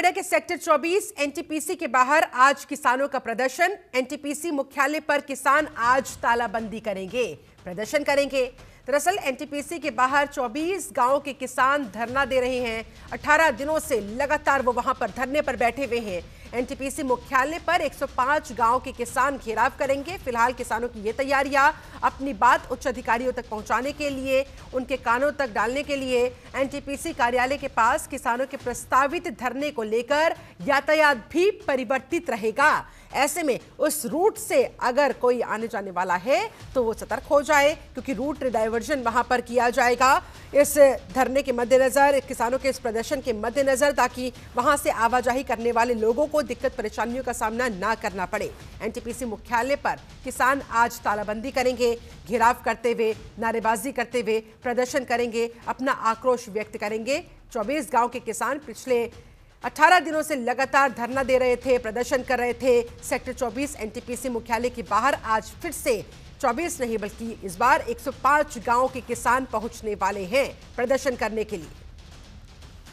नोएडा के sector 24 NTPC के बाहर आज किसानों का प्रदर्शन एनटीपीसी मुख्यालय पर किसान आज तालाबंदी करेंगे प्रदर्शन करेंगे दरअसल एनटीपीसी के बाहर 24 गांव के किसान धरना दे रहे हैं 18 दिनों से लगातार वो वहां पर धरने पर बैठे हुए हैं एनटीपीसी मुख्यालय पर 105 गांव के किसान घेराव करेंगे फिलहाल किसानों की ये तैयारियां अपनी बात उच्च अधिकारियों तक पहुंचाने के लिए उनके कानों तक डालने के लिए एनटीपीसी कार्यालय के पास किसानों के प्रस्तावित धरने को लेकर यातायात भी परिवर्तित रहेगा ऐसे में उस रूट से अगर कोई आने जाने वाला है तो वो सतर्क हो जाए क्योंकि रूट डाइवर्जन वहां पर किया जाएगा इस धरने के मद्देनज़र किसानों के इस प्रदर्शन के मद्देनज़र ताकि वहां से आवाजाही करने वाले लोगों को दिक्कत परेशानियों का सामना ना करना पड़े एनटीपीसी मुख्यालय पर किसान आज तालाबंदी करेंगे घेराव करते हुए नारेबाजी करते हुए प्रदर्शन करेंगे अपना आक्रोश व्यक्त करेंगे चौबीस गांव के किसान पिछले 18 दिनों से लगातार धरना दे रहे थे प्रदर्शन कर रहे थे सेक्टर 24 एनटीपीसी मुख्यालय के बाहर आज फिर से 24 नहीं बल्कि इस बार 105 गांव के किसान पहुंचने वाले हैं प्रदर्शन करने के लिए